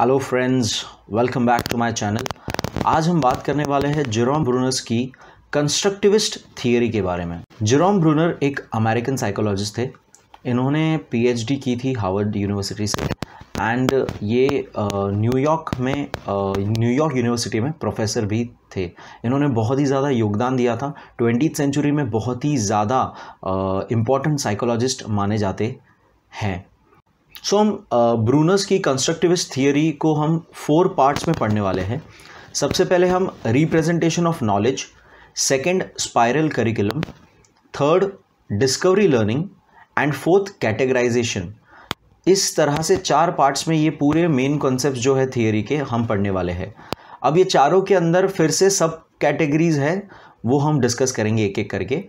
hello friends welcome back to my channel आज हम बात करने वाले हैं जेरोम ब्रूनर्स की कंस्ट्रक्टिविस्ट थियोरी के बारे में जेरोम ब्रूनर एक अमेरिकन साइकोलॉजिस्ट थे इन्होंने पीएचडी की थी हार्वर्ड यूनिवर्सिटी से एंड ये न्यूयॉर्क में न्यूयॉर्क यूनिवर्सिटी में प्रोफेसर भी थे इन्होंने बहुत ही ज़्यादा योगदान दिया था ट्वेंटी सेंचुरी में बहुत ही ज़्यादा इम्पॉर्टेंट साइकोलॉजिस्ट माने जाते हैं सो so, हम ब्रूनस uh, की कंस्ट्रक्टिविस्ट थियोरी को हम फोर पार्ट्स में पढ़ने वाले हैं सबसे पहले हम representation of knowledge second spiral curriculum third discovery learning and fourth categorization इस तरह से चार पार्ट्स में ये पूरे मेन कॉन्सेप्ट जो है थियोरी के हम पढ़ने वाले हैं अब ये चारों के अंदर फिर से सब कैटेगरीज हैं वो हम डिस्कस करेंगे एक एक करके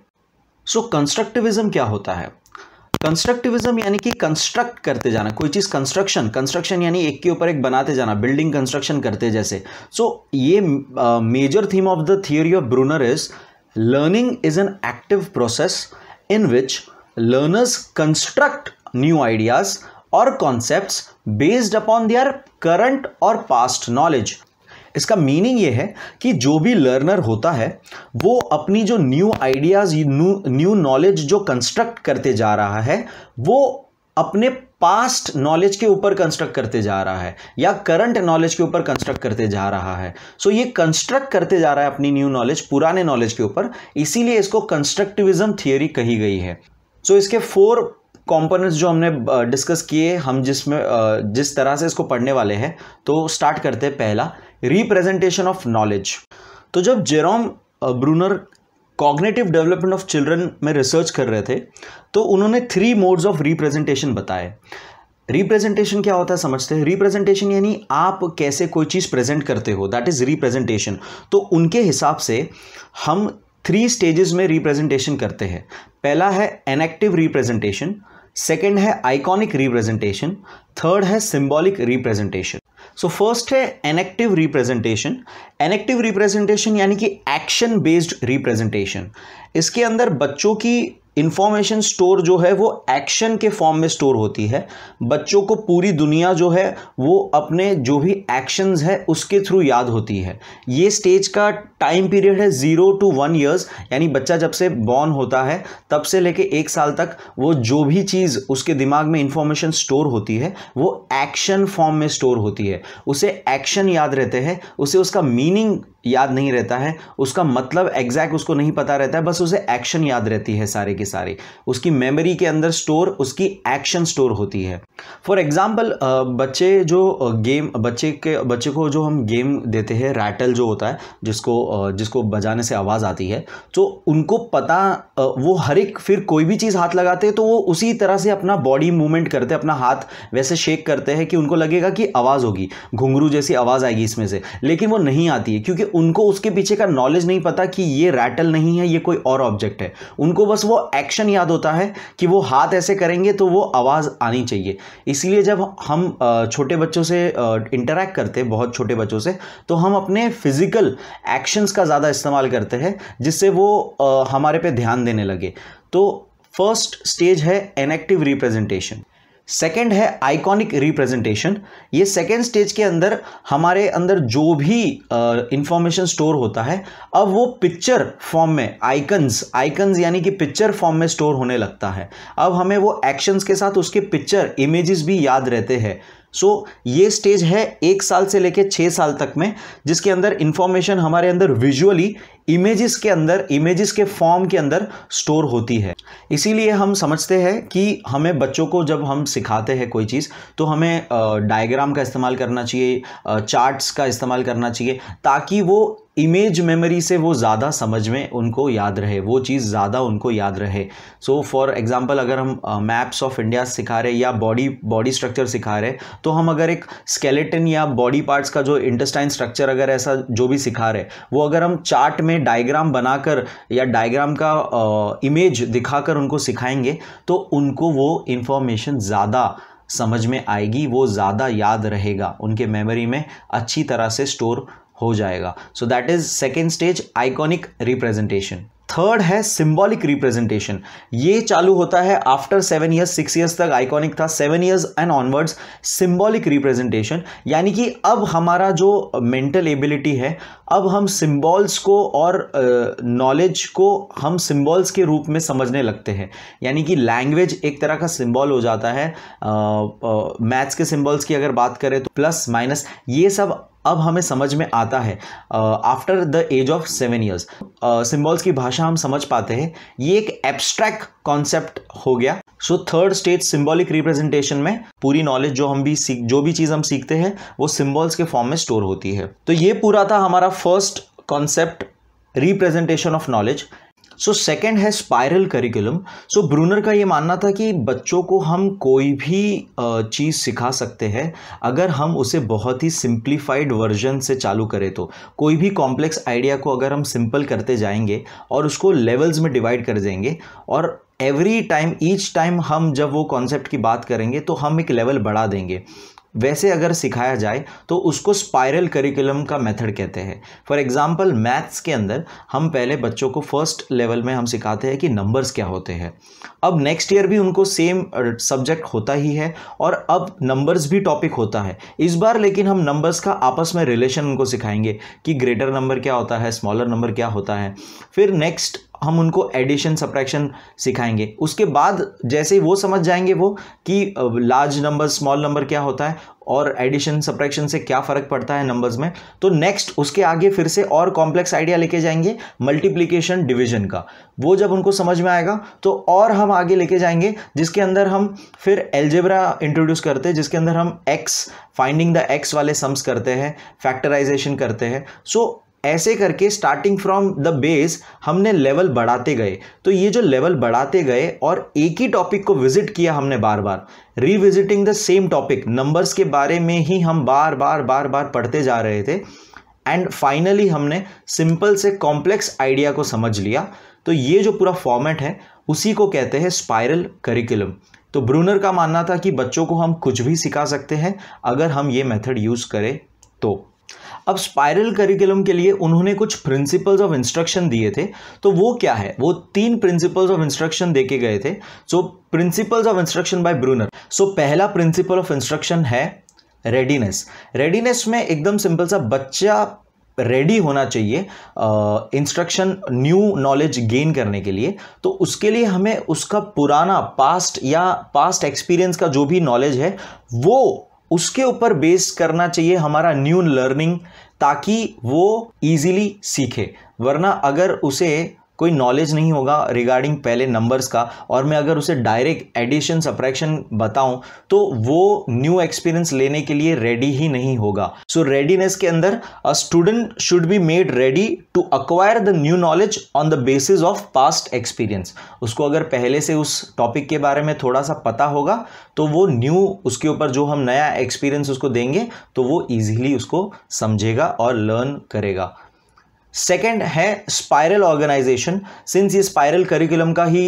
सो so, कंस्ट्रक्टिविज्म क्या होता है कंस्ट्रक्टिविज्म यानी कि कंस्ट्रक्ट करते जाना कोई चीज़ कंस्ट्रक्शन कंस्ट्रक्शन यानी एक के ऊपर एक बनाते जाना बिल्डिंग कंस्ट्रक्शन करते जैसे सो so, ये major theme of the theory of Bruner is learning is an active process in which learners construct new ideas और concepts based upon their current और पास्ट नॉलेज इसका मीनिंग ये है कि जो भी लर्नर होता है वो अपनी जो न्यू आइडियाज़ न्यू नॉलेज जो कंस्ट्रक्ट करते जा रहा है वो अपने पास्ट नॉलेज के ऊपर कंस्ट्रक्ट करते जा रहा है या करंट नॉलेज के ऊपर कंस्ट्रक्ट करते जा रहा है सो so, ये कंस्ट्रक्ट करते जा रहा है अपनी न्यू नॉलेज पुराने नॉलेज के ऊपर इसीलिए इसको कंस्ट्रक्टिविज्म थियोरी कही गई है सो so, इसके फोर कंपोनेंट्स जो हमने डिस्कस किए हम जिसमें जिस तरह से इसको पढ़ने वाले हैं तो स्टार्ट करते हैं पहला रिप्रेजेंटेशन ऑफ नॉलेज तो जब Jerome Bruner cognitive development of children में रिसर्च कर रहे थे तो उन्होंने थ्री मोड्स ऑफ रिप्रेजेंटेशन बताए रिप्रेजेंटेशन क्या होता है समझते हैं रिप्रेजेंटेशन यानी आप कैसे कोई चीज़ प्रेजेंट करते हो दैट इज़ रिप्रेजेंटेशन तो उनके हिसाब से हम थ्री स्टेजेस में रिप्रेजेंटेशन करते हैं पहला है एनेक्टिव रिप्रेजेंटेशन सेकेंड है आइकॉनिक रिप्रेजेंटेशन थर्ड है symbolic representation so so, first है एनेक्टिव रिप्रेजेंटेशन एनेक्टिव रिप्रेजेंटेशन यानी कि एक्शन बेस्ड रिप्रेजेंटेशन इसके अंदर बच्चों की इन्फॉर्मेशन स्टोर जो है वो एक्शन के फॉर्म में स्टोर होती है बच्चों को पूरी दुनिया जो है वो अपने जो भी एक्शंस है उसके थ्रू याद होती है ये स्टेज का टाइम पीरियड है ज़ीरो टू वन ईयर्स यानी बच्चा जब से बॉर्न होता है तब से लेके एक साल तक वो जो भी चीज़ उसके दिमाग में इंफॉर्मेशन स्टोर होती है वो एक्शन फॉर्म में स्टोर होती है उसे एक्शन याद रहते हैं उसे उसका मीनिंग याद नहीं रहता है उसका मतलब एग्जैक्ट उसको नहीं पता रहता है बस उसे एक्शन याद रहती है सारे के सारे उसकी मेमोरी के अंदर स्टोर उसकी एक्शन स्टोर होती है फॉर एग्जाम्पल बच्चे जो गेम बच्चे के बच्चे को जो हम गेम देते हैं रैटल जो होता है जिसको जिसको बजाने से आवाज़ आती है तो उनको पता वो हर एक फिर कोई भी चीज़ हाथ लगाते हैं तो वो उसी तरह से अपना बॉडी मूवमेंट करते अपना हाथ वैसे शेक करते हैं कि उनको लगेगा कि आवाज़ होगी घुंघरू जैसी आवाज़ आएगी इसमें से लेकिन वो नहीं आती है क्योंकि उनको उसके पीछे का नॉलेज नहीं पता कि ये रैटल नहीं है ये कोई और ऑब्जेक्ट है उनको बस वो एक्शन याद होता है कि वो हाथ ऐसे करेंगे तो वो आवाज़ आनी चाहिए इसलिए जब हम छोटे बच्चों से इंटरेक्ट करते हैं बहुत छोटे बच्चों से तो हम अपने फिज़िकल एक्शंस का ज़्यादा इस्तेमाल करते हैं जिससे वो हमारे पे ध्यान देने लगे तो फर्स्ट स्टेज है एनेक्टिव रिप्रेजेंटेशन सेकेंड है आइकॉनिक रिप्रेजेंटेशन ये सेकेंड स्टेज के अंदर हमारे अंदर जो भी इंफॉर्मेशन uh, स्टोर होता है अब वो पिक्चर फॉर्म में आइकन्स आइकन्स यानी कि पिक्चर फॉर्म में स्टोर होने लगता है अब हमें वो एक्शंस के साथ उसके पिक्चर इमेजेस भी याद रहते हैं सो so, ये स्टेज है एक साल से लेके छः साल तक में जिसके अंदर इंफॉर्मेशन हमारे अंदर विजुअली इमेजेस के अंदर इमेजेस के फॉर्म के अंदर स्टोर होती है इसीलिए हम समझते हैं कि हमें बच्चों को जब हम सिखाते हैं कोई चीज़ तो हमें डायग्राम का इस्तेमाल करना चाहिए चार्ट्स का इस्तेमाल करना चाहिए ताकि वो इमेज मेमोरी से वो ज़्यादा समझ में उनको याद रहे वो चीज़ ज़्यादा उनको याद रहे सो फॉर एग्ज़ाम्पल अगर हम मैप्स ऑफ इंडिया सिखा रहे या बॉडी बॉडी स्ट्रक्चर सिखा रहे तो हम अगर एक स्केलेटन या बॉडी पार्ट्स का जो इंटेस्टाइन स्ट्रक्चर अगर ऐसा जो भी सिखा रहे वो अगर हम चार्ट में डायग्राम बनाकर या डायग्राम का इमेज uh, इमेज दिखाकर उनको सिखाएंगे तो उनको वो इन्फॉर्मेशन ज़्यादा समझ में आएगी वो ज़्यादा याद रहेगा उनके मेमोरी में अच्छी तरह से स्टोर हो जाएगा so that is second stage iconic representation third है सिंबॉलिक रिप्रेजेंटेशन ये चालू होता है after seven years six years तक आइकॉनिक था seven years and onwards symbolic representation यानी कि अब हमारा जो मेंटल एबिलिटी है अब हम सिंबल्स को और नॉलेज uh, को हम सिंबल्स के रूप में समझने लगते हैं यानी कि लैंग्वेज एक तरह का सिंबल हो जाता है मैथ्स uh, uh, के सिंबल्स की अगर बात करें तो प्लस माइनस ये सब अब हमें समझ में आता है after the age of seven years symbols की भाषा हम समझ पाते हैं ये एक एब्स्ट्रैक्ट कॉन्सेप्ट हो गया so third stage symbolic representation में पूरी नॉलेज जो हम भी सीख जो भी चीज़ हम सीखते हैं वो सिंबल्स के फॉर्म में स्टोर होती है तो ये पूरा था हमारा first concept representation of knowledge so second है स्पायरल करिकुलम सो ब्रूनर का ये मानना था कि बच्चों को हम कोई भी चीज़ सिखा सकते हैं अगर हम उसे बहुत ही सिंप्लीफाइड वर्जन से चालू करें तो कोई भी कॉम्प्लेक्स आइडिया को अगर हम सिंपल करते जाएंगे और उसको लेवल्स में डिवाइड कर देंगे और एवरी टाइम ईच टाइम हम जब वो कॉन्सेप्ट की बात करेंगे तो हम एक लेवल बढ़ा देंगे वैसे अगर सिखाया जाए तो उसको स्पायरल करिकुलम का मेथड कहते हैं फॉर एग्जांपल मैथ्स के अंदर हम पहले बच्चों को फर्स्ट लेवल में हम सिखाते हैं कि नंबर्स क्या होते हैं अब नेक्स्ट ईयर भी उनको सेम सब्जेक्ट होता ही है और अब नंबर्स भी टॉपिक होता है इस बार लेकिन हम नंबर्स का आपस में रिलेशन उनको सिखाएंगे कि ग्रेटर नंबर क्या होता है स्मॉलर नंबर क्या होता है फिर नेक्स्ट हम उनको एडिशन सप्रैक्शन सिखाएंगे उसके बाद जैसे ही वो समझ जाएंगे वो कि लार्ज नंबर स्मॉल नंबर क्या होता है और एडिशन सप्रैक्शन से क्या फ़र्क पड़ता है नंबर्स में तो नेक्स्ट उसके आगे फिर से और कॉम्प्लेक्स आइडिया लेके जाएंगे मल्टीप्लिकेशन डिवीजन का वो जब उनको समझ में आएगा तो और हम आगे लेके जाएंगे जिसके अंदर हम फिर एल्जेब्रा इंट्रोड्यूस करते हैं जिसके अंदर हम एक्स फाइंडिंग द एक्स वाले सम्स करते हैं फैक्टराइजेशन करते हैं सो so, ऐसे करके स्टार्टिंग फ्रॉम द बेस हमने लेवल बढ़ाते गए तो ये जो लेवल बढ़ाते गए और एक ही टॉपिक को विजिट किया हमने बार बार revisiting the same topic numbers के बारे में ही हम बार बार बार बार पढ़ते जा रहे थे एंड फाइनली हमने सिंपल से कॉम्प्लेक्स आइडिया को समझ लिया तो ये जो पूरा फॉर्मेट है उसी को कहते हैं स्पायरल करिकुलम तो ब्रूनर का मानना था कि बच्चों को हम कुछ भी सिखा सकते हैं अगर हम ये मेथड यूज़ करें तो अब स्पाइरल करिकुलम के लिए उन्होंने कुछ प्रिंसिपल्स ऑफ इंस्ट्रक्शन दिए थे तो वो क्या है वो तीन प्रिंसिपल्स ऑफ इंस्ट्रक्शन देके गए थे so principles of instruction by Bruner so पहला प्रिंसिपल ऑफ इंस्ट्रक्शन है रेडीनेस रेडीनेस में एकदम सिंपल सा बच्चा रेडी होना चाहिए इंस्ट्रक्शन न्यू नॉलेज गेन करने के लिए तो उसके लिए हमें उसका पुराना पास्ट या पास्ट एक्सपीरियंस का जो भी नॉलेज है वो उसके ऊपर बेस करना चाहिए हमारा न्यू लर्निंग ताकि वो इजीली सीखे वरना अगर उसे कोई नॉलेज नहीं होगा रिगार्डिंग पहले नंबर्स का और मैं अगर उसे डायरेक्ट एडिशन सप्रैक्शन बताऊं तो वो न्यू एक्सपीरियंस लेने के लिए रेडी ही नहीं होगा सो so, रेडीनेस के अंदर a student should be made ready to acquire the new knowledge on the basis of past experience उसको अगर पहले से उस टॉपिक के बारे में थोड़ा सा पता होगा तो वो न्यू उसके ऊपर जो हम नया एक्सपीरियंस उसको देंगे तो वो ईजिली उसको समझेगा और लर्न करेगा सेकेंड है स्पायरल ऑर्गेनाइजेशन सिंस ये स्पायरल करिकुलम का ही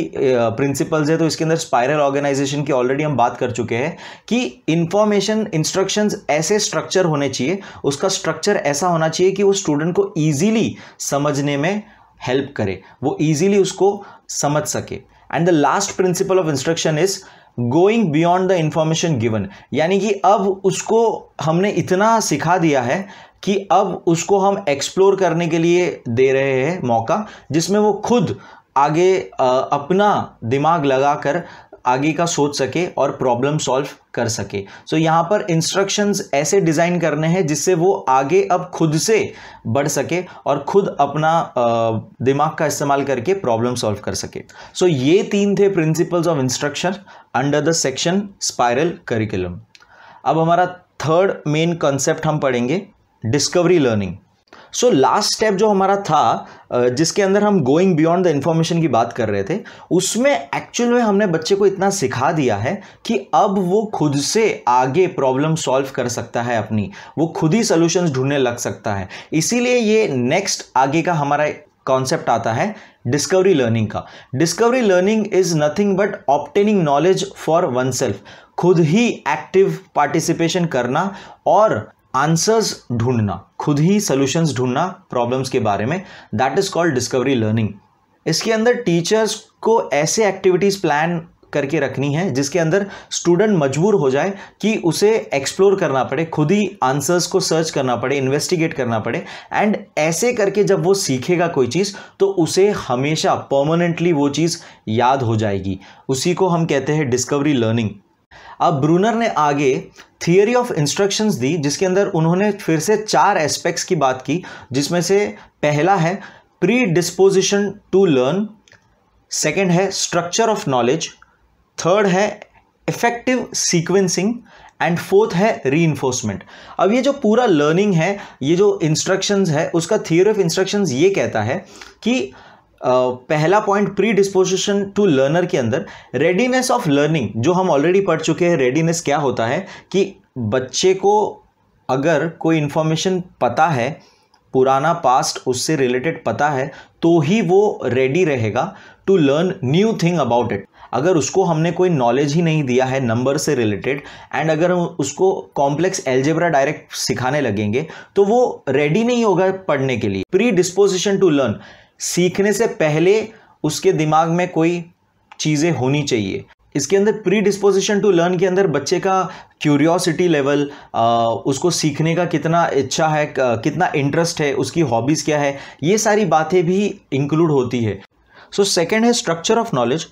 प्रिंसिपल्स है तो इसके अंदर स्पायरल ऑर्गेनाइजेशन की ऑलरेडी हम बात कर चुके हैं कि इंफॉर्मेशन इंस्ट्रक्शंस ऐसे स्ट्रक्चर होने चाहिए उसका स्ट्रक्चर ऐसा होना चाहिए कि वो स्टूडेंट को ईजीली समझने में हेल्प करे वो ईजीली उसको समझ सके and the last principle of instruction is going beyond the information given यानी कि अब उसको हमने इतना सिखा दिया है कि अब उसको हम एक्सप्लोर करने के लिए दे रहे हैं मौका जिसमें वो खुद आगे अपना दिमाग लगाकर आगे का सोच सके और प्रॉब्लम सॉल्व कर सके सो so, यहाँ पर इंस्ट्रक्शंस ऐसे डिज़ाइन करने हैं जिससे वो आगे अब खुद से बढ़ सके और खुद अपना दिमाग का इस्तेमाल करके प्रॉब्लम सॉल्व कर सके सो so, ये तीन थे principles of instruction under the section spiral curriculum अब हमारा थर्ड मेन कॉन्सेप्ट हम पढ़ेंगे discovery learning so last step जो हमारा था जिसके अंदर हम गोइंग बियॉन्ड द इन्फॉर्मेशन की बात कर रहे थे उसमें एक्चुअल में हमने बच्चे को इतना सिखा दिया है कि अब वो खुद से आगे प्रॉब्लम सॉल्व कर सकता है अपनी वो खुद ही सोल्यूशंस ढूंढने लग सकता है इसीलिए ये नेक्स्ट आगे का हमारा कॉन्सेप्ट आता है डिस्कवरी लर्निंग का discovery learning is nothing but obtaining knowledge for oneself खुद ही एक्टिव पार्टिसिपेशन करना और आंसर्स ढूंढना खुद ही सोल्यूशंस ढूंढना प्रॉब्लम्स के बारे में that is called discovery learning इसके अंदर टीचर्स को ऐसे एक्टिविटीज़ प्लान करके रखनी है जिसके अंदर स्टूडेंट मजबूर हो जाए कि उसे एक्सप्लोर करना पड़े खुद ही आंसर्स को सर्च करना पड़े इन्वेस्टिगेट करना पड़े एंड ऐसे करके जब वो सीखेगा कोई चीज़ तो उसे हमेशा परमानेंटली वो चीज़ याद हो जाएगी उसी को हम कहते हैं डिस्कवरी लर्निंग अब ब्रूनर ने आगे थियोरी ऑफ इंस्ट्रक्शंस दी जिसके अंदर उन्होंने फिर से चार एस्पेक्ट्स की बात की जिसमें से पहला है predisposition to learn second है स्ट्रक्चर ऑफ नॉलेज थर्ड है इफेक्टिव सीक्वेंसिंग एंड फोर्थ है री अब ये जो पूरा लर्निंग है ये जो इंस्ट्रक्शंस है उसका थियोरी ऑफ इंस्ट्रक्शंस ये कहता है कि पहला point predisposition to learner के अंदर रेडीनेस ऑफ लर्निंग जो हम ऑलरेडी पढ़ चुके हैं रेडीनेस क्या होता है कि बच्चे को अगर कोई इन्फॉर्मेशन पता है पुराना पास्ट उससे रिलेटेड पता है तो ही वो रेडी रहेगा to learn new thing about it अगर उसको हमने कोई नॉलेज ही नहीं दिया है नंबर से रिलेटेड एंड अगर हम उसको कॉम्प्लेक्स एल्जेब्रा डायरेक्ट सिखाने लगेंगे तो वो रेडी नहीं होगा पढ़ने के लिए प्री डिस्पोजिशन टू लर्न सीखने से पहले उसके दिमाग में कोई चीज़ें होनी चाहिए इसके अंदर प्री डिस्पोजिशन टू लर्न के अंदर बच्चे का क्यूरियोसिटी लेवल उसको सीखने का कितना इच्छा है कितना इंटरेस्ट है उसकी हॉबीज़ क्या है ये सारी बातें भी इंक्लूड होती है सो सेकेंड है स्ट्रक्चर ऑफ नॉलेज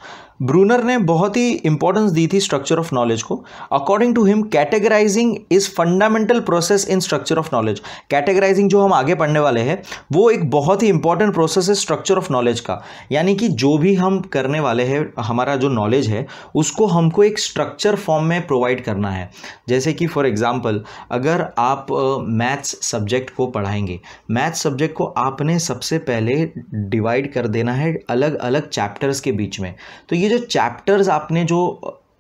ब्रूनर ने बहुत ही इंपॉर्टेंस दी थी स्ट्रक्चर ऑफ नॉलेज को according to him categorizing is fundamental process in structure of knowledge categorizing जो हम आगे पढ़ने वाले हैं वो एक बहुत ही इंपॉर्टेंट प्रोसेस है स्ट्रक्चर ऑफ नॉलेज का यानी कि जो भी हम करने वाले हैं हमारा जो नॉलेज है उसको हमको एक स्ट्रक्चर फॉर्म में प्रोवाइड करना है जैसे कि फॉर एग्जाम्पल अगर आप मैथ्स uh, सब्जेक्ट को पढ़ाएंगे मैथ्स सब्जेक्ट को आपने सबसे पहले डिवाइड कर देना है अलग अलग चैप्टर्स के बीच में तो ये जो चैप्टर्स आपने जो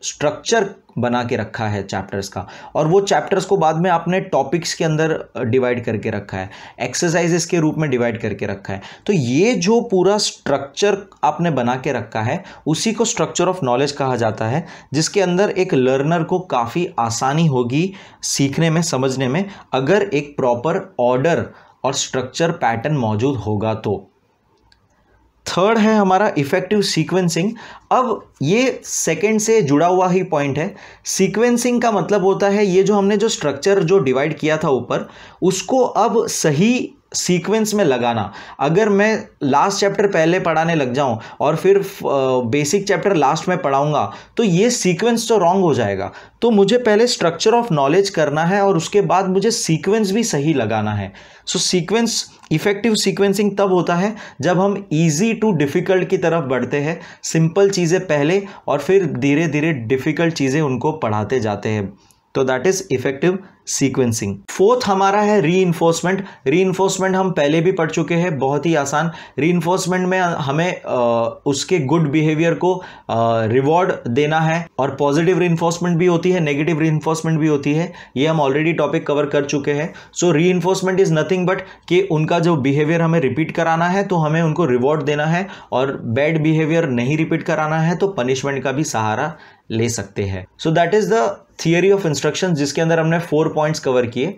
स्ट्रक्चर बना के रखा है चैप्टर्स का और वो चैप्टर्स को बाद में आपने टॉपिक्स के अंदर डिवाइड करके रखा है एक्सरसाइजेस के रूप में डिवाइड करके रखा है तो ये जो पूरा स्ट्रक्चर आपने बना के रखा है उसी को स्ट्रक्चर ऑफ नॉलेज कहा जाता है जिसके अंदर एक लर्नर को काफ़ी आसानी होगी सीखने में समझने में अगर एक प्रॉपर ऑर्डर और स्ट्रक्चर पैटर्न मौजूद होगा तो थर्ड है हमारा इफेक्टिव सीक्वेंसिंग अब ये सेकंड से जुड़ा हुआ ही पॉइंट है सीक्वेंसिंग का मतलब होता है ये जो हमने जो स्ट्रक्चर जो डिवाइड किया था ऊपर उसको अब सही सीक्वेंस में लगाना अगर मैं लास्ट चैप्टर पहले पढ़ाने लग जाऊं और फिर बेसिक चैप्टर लास्ट में पढ़ाऊंगा तो ये सीक्वेंस तो रॉन्ग हो जाएगा तो मुझे पहले स्ट्रक्चर ऑफ नॉलेज करना है और उसके बाद मुझे सीक्वेंस भी सही लगाना है सो सीक्वेंस इफेक्टिव सीक्वेंसिंग तब होता है जब हम ईजी टू डिफ़िकल्ट की तरफ बढ़ते हैं सिंपल चीज़ें पहले और फिर धीरे धीरे डिफ़िकल्ट चीज़ें उनको पढ़ाते जाते हैं तो that is effective sequencing fourth हमारा है री इन्फोर्समेंट री इन्फोर्समेंट हम पहले भी पढ़ चुके हैं बहुत ही आसान री इन्फोर्समेंट में हमें आ, उसके गुड बिहेवियर को रिवॉर्ड देना है और पॉजिटिव री इन्फोर्समेंट भी होती है नेगेटिव री इन्फोर्समेंट भी होती है ये हम ऑलरेडी टॉपिक कवर कर चुके हैं सो री इन्फोर्समेंट इज नथिंग बट कि उनका जो बिहेवियर हमें रिपीट कराना है तो हमें उनको रिवॉर्ड देना है और बैड बिहेवियर नहीं रिपीट कराना है तो पनिशमेंट का भी सहारा ले सकते हैं so that is the theory of instruction जिसके अंदर हमने फोर पॉइंट्स कवर किए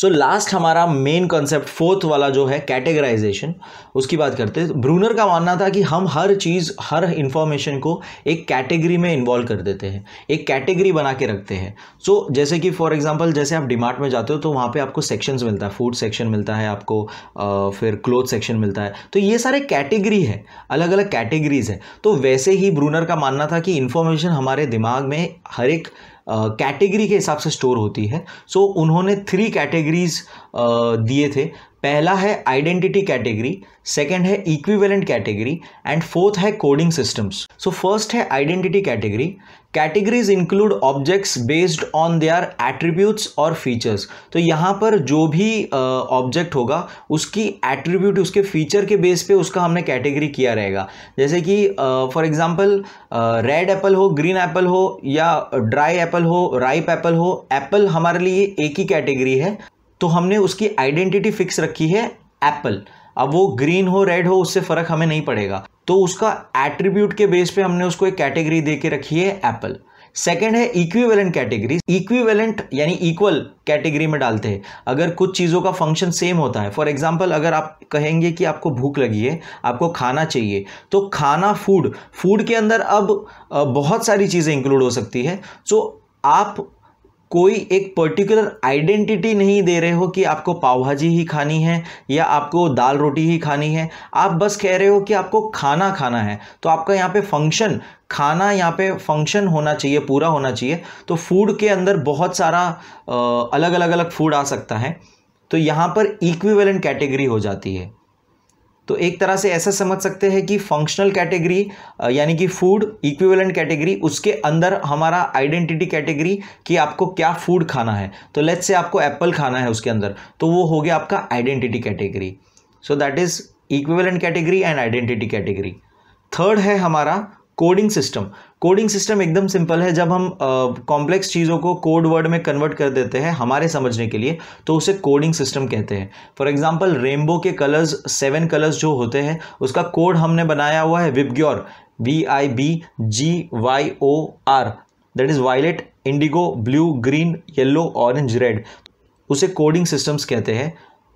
सो लास्ट हमारा मेन कॉन्सेप्ट फोर्थ वाला जो है कैटेगराइजेशन उसकी बात करते हैं ब्रूनर का मानना था कि हम हर चीज़ हर इंफॉर्मेशन को एक कैटेगरी में इन्वॉल्व कर देते हैं एक कैटेगरी बना के रखते हैं सो so, जैसे कि फॉर एग्जांपल जैसे आप डिमार्ट में जाते हो तो वहाँ पे आपको सेक्शंस मिलता है फूड सेक्शन मिलता है आपको आ, फिर क्लोथ सेक्शन मिलता है तो ये सारे कैटेगरी है अलग अलग कैटेगरीज है तो वैसे ही ब्रूनर का मानना था कि इन्फॉर्मेशन हमारे दिमाग में हर एक कैटेगरी के हिसाब से स्टोर होती है सो so, उन्होंने थ्री कैटेगरीज दिए थे पहला है आइडेंटिटी कैटेगरी सेकंड है इक्विवेलेंट कैटेगरी एंड फोर्थ है कोडिंग सिस्टम्स सो फर्स्ट है identity category categories include objects based on their attributes और फीचर्स तो यहाँ पर जो भी ऑब्जेक्ट uh, होगा उसकी एट्रीब्यूट उसके फीचर के बेस पे उसका हमने कैटेगरी किया रहेगा जैसे कि फॉर एग्जांपल रेड एप्पल हो ग्रीन एप्पल हो या ड्राई एप्पल हो राइप एप्पल हो एप्पल हमारे लिए एक ही कैटेगरी है तो हमने उसकी आइडेंटिटी फिक्स रखी है एप्पल अब वो ग्रीन हो रेड हो उससे फ़र्क हमें नहीं पड़ेगा तो उसका एट्रीब्यूट के बेस पे हमने उसको एक कैटेगरी दे के रखी है एप्पल सेकेंड है इक्विवेलेंट कैटेगरी इक्विवेलेंट यानी इक्वल कैटेगरी में डालते हैं अगर कुछ चीज़ों का फंक्शन सेम होता है फॉर एग्जाम्पल अगर आप कहेंगे कि आपको भूख लगी है आपको खाना चाहिए तो खाना फूड फूड के अंदर अब बहुत सारी चीज़ें इंक्लूड हो सकती है सो तो आप कोई एक पर्टिकुलर आइडेंटिटी नहीं दे रहे हो कि आपको पाव भाजी ही खानी है या आपको दाल रोटी ही खानी है आप बस कह रहे हो कि आपको खाना खाना है तो आपका यहाँ पे फंक्शन खाना यहाँ पे फंक्शन होना चाहिए पूरा होना चाहिए तो फूड के अंदर बहुत सारा अलग अलग अलग फूड आ सकता है तो यहाँ पर इक्विवेलेंट कैटेगरी हो जाती है तो एक तरह से ऐसा समझ सकते हैं कि फंक्शनल कैटेगरी यानी कि फूड इक्विवेलेंट कैटेगरी उसके अंदर हमारा आइडेंटिटी कैटेगरी कि आपको क्या फूड खाना है तो लेट्स से आपको एप्पल खाना है उसके अंदर तो वो हो गया आपका identity category so that is equivalent category and identity category third है हमारा कोडिंग सिस्टम कोडिंग सिस्टम एकदम सिंपल है जब हम कॉम्प्लेक्स uh, चीज़ों को कोड वर्ड में कन्वर्ट कर देते हैं हमारे समझने के लिए तो उसे कोडिंग सिस्टम कहते हैं फॉर एग्जाम्पल रेनबो के कलर्स सेवन कलर्स जो होते हैं उसका कोड हमने बनाया हुआ है VIBGYOR V I B G Y O R that is violet indigo blue green yellow orange red उसे कोडिंग सिस्टम्स कहते हैं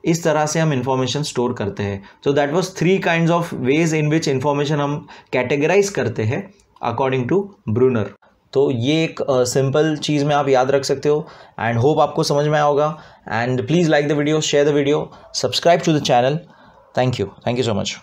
इस तरह से हम इंफॉर्मेशन स्टोर करते हैं so that was three kind of ways in which information हम कैटेगराइज करते हैं अकॉर्डिंग टू ब्रूनर तो ये एक सिंपल uh, चीज़ में आप याद रख सकते हो एंड होप आपको समझ में आया होगा and please like the video share the video subscribe to the channel thank you thank you so much